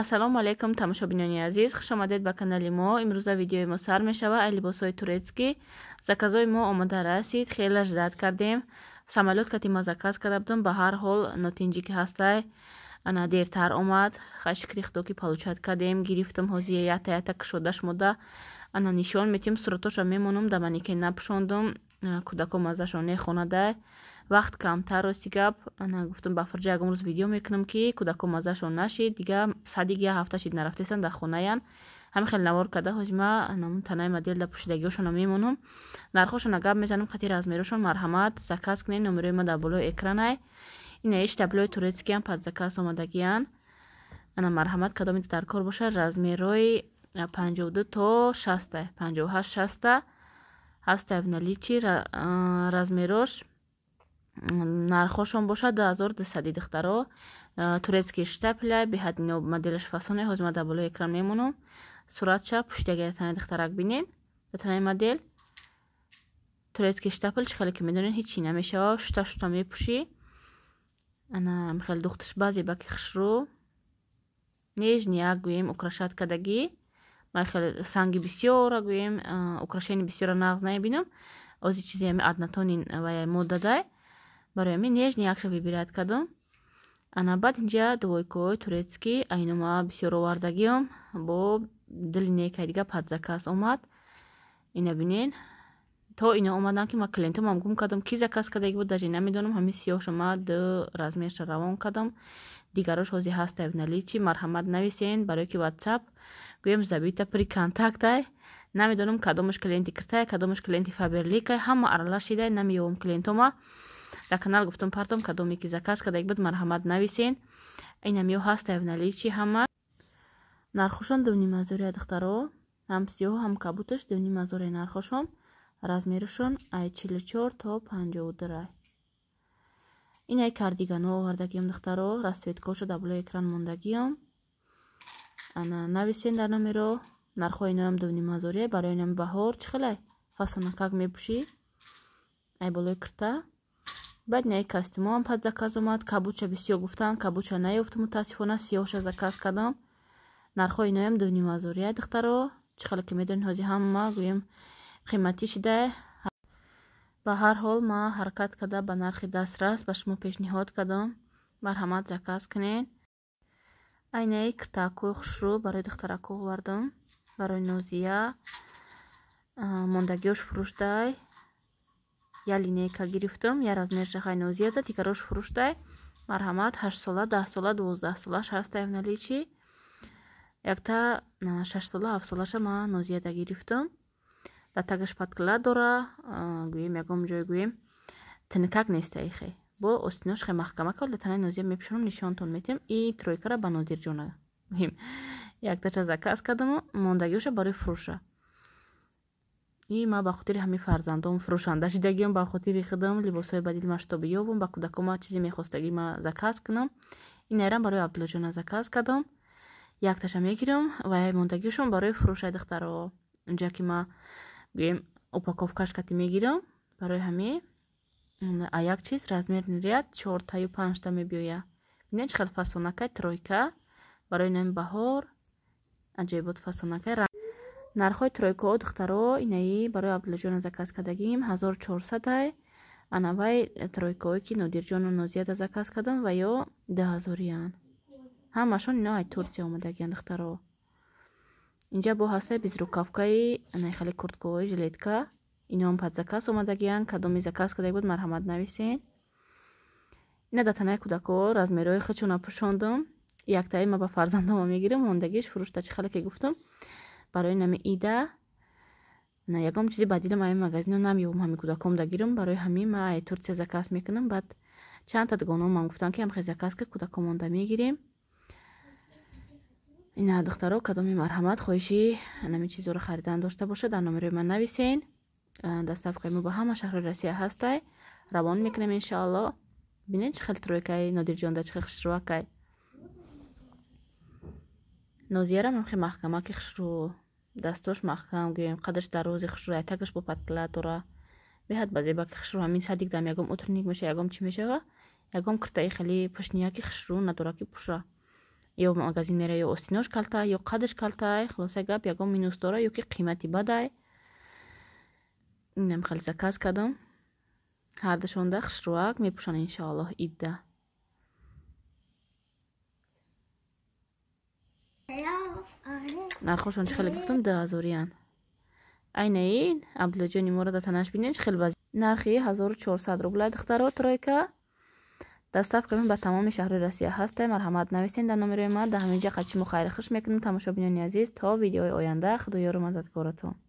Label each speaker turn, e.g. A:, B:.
A: ассалому алайкум тамошобинони азиз хуш омадед ба канали мо имрӯза видеои мо сар мешавад аз либосҳои турецкӣ заказҳои мо омода расид хеле лаждат кардем самолет кати ма заказ карда будам ба ҳар ҳол нотинҷӣ ки ҳастай ана дертар омад хашкири худо ки получат кардем гирифтам ҳозир ята ята кушодашмуда ана нишон метим сураташа мемонум даманикен напушондум Э, кӯдакон маззашро нехонада вақт камтар рости гап гуфтм бафарҷа ягум рӯз видео мекунам ки кӯдакон маззашро нашид дига садиги я ҳафта шид нарафтесан дар хонаян ҳамин хеле навор када ҳозима намн танаи модел дар пӯшидагиҳошона мемонум нархошона гап мезанам қатир размерошон марҳамат заказ кунед номерои ма дар болои экранай инаи штаблои турецкиам пад заказ омадагиян ана марҳамат кадоми дар кор боша размерои э, панҷоду то шаста панҷоҳашт шаста ҳастаев наличи размерош нархошон бошад 2200 дихтаро турецкий штапля биҳаддино моделаш фасоне ҳозима да болои экран мемону суратша пуштияга ятана дихтарак бинен ятанаи модел турецкий штапл чӣ хеле ки медонен ҳеч чи намешава шута шута мепӯши ана михел духташ баъзе баки хушру нежния гӯем украшаткадагӣ махел санги бисёра гӯем украшени бисёра нағз намебинам ози чиземи аднатонин вая моддадай бароми нежни якша вибирят кадам ана баъд инҷа дувойкои турецкӣ айнома бисёр овардагиам бо дили некай дига падзакас омад ина бинен то ино омадам ки ма клиентомам гум кадам ки заказ кадаги буд даже намедонам ҳамин сиёҳшама ду размерша равон кадам дигарош ҳози ҳастаев наличи марҳамат нависен барои ки ватсап гӯем забита при контактай намедонам кадомаш клиенти киртай кадомаш клиенти фаберликай ҳама аралашидай намеёвам клиентома дар канал гуфтам партом кадоме ки заказ кардаек буд марҳамат нависен инамё ҳастай в наличи ҳама нархушон дунимазори адхтаро ҳам сиёҳу ҳам кабуташ дунимазори нархушон размерашон ай чилучор то панҷоу дурай инай кардиганҳо овардагиём духтаро расцветкошо дар блои экран мондагиём ана нависен дар номеро нархои ноям дуни мазори барои номи баҳор чӣ хелай фасона как мепӯши ай болои кирта баъд ин яи кастюмоам пад заказ омад кабуча бисёр гуфтам кабуча наёфт мутаассифона сиёҳша заказ кардам нархои ноям дуни мазори дихтаро чӣ хеле ки медонед ҳозир ҳама гӯем қимати шида ба ҳар ҳол ма ҳаракат карда ба нархи дастрас ба шумо пешниҳод кардам марҳамат заказ кунед айнаи киртаакои хушрӯ барои духтаракҳо овардам барои нозия мондагиош фурӯштай я линейка гирифтам я размершахай нозия да дигарош фурӯштай марҳамат ҳаштсола даҳсола дувоздаҳсолаш ҳастай наличи якта шашсола ҳафтсолаша ман нозия да гирифтам да тагаш паткила дора гӯем ягом ҷой гӯем тинкак нестаихе бо остинашхе маҳкама карда тана нозия мепишорам нишонатон метем и тройкара ба нодирҷона якташа заказ кардаму мондагиоша барои фурӯша и ман ба хотири ҳамин фарзандом фурӯшанда шидагиам ба хотири худам либосҳои бадил машто биёбам ба кӯдако ма чизе мехостагӣ ма заказ кунам инайрам барои абдуллаҷона заказ кардам якташа мегирам вай мондагиошам барои фурӯшаи духтарао онҷо ки ма гӯем упаковкаш кати мегирам барои ҳамин а як чиз размер мерояд чортаю панҷта мебиёяд бинед чӣ қадр фасонакай тройка барои нами баҳор аҷоибот фасонакай нархҳои тройкао духтаро инаи барои абдуллаҷона заказ кардагим ҳазор чорсадай анавай э, тройкаое ки нодирҷону нозияда заказ кардам ва ё даҳазориян ҳамашон ино ай турсия омадагиян духтаро инҷа бо ҳастаи бизрукавкаи найхали куртгаои жилетка инҳом пад заказ омадагиянг кадоми заказ кардаги буд марҳамат нависен ина дар танаи кӯдако размерои хачона пӯшондум яктаи ма ба фарзандома мегирем мондагиш фурӯштачи халаке гуфтум барои нами ида на ягом чизи ба дилам ами магазино намёбам ҳами кӯдаком дагирам барои ҳамин ма ай турсия заказ мекунам баъд чанд та дугонаомам гуфтам ки амхе заказ кард кӯдакомонда мегирем ина духтаро кадоми марҳамат хоҳиши нами чизоро харидан дошта бошад дар номерои ман нависен дастрафкаи мо ба ҳама шаҳри россия ҳастай равон мекунем иншоалло бинед чи хел тройкаи нодирҷон да чихел хишрувакай нозияра мемхе маҳкамаки хишру дастош маҳкам гӯем қадаш дарози хишру айтакаш бо патла тора беҳад ба зебаки хишру ҳамин садик дам ягом утрник меша ягом чӣ мешава ягом киртаи хели пушнияки хишру надораки пуша ё магазин мера ё остинош калтай ё қадаш калтай хулоса гап ягом минус дора ё ки қимати бадай намхали заказ кадам ҳардашонда хушруак мепӯшан иншоаллоҳ идда нархошон чи хеле гуфтам дуҳазориян айнаи абдуллаҷони мора да танаш бинен чи хеле бази нархи ҳазору чорсад рубла духтаро тройка дастафқи ман ба тамоми шаҳрҳои россия ҳаста марҳамат нависен дар номерои ман дар ҳаминҷо қадчимо хайрихуш мекунам тамошобинёни азиз то видеои оянда худои ёру мададгоратон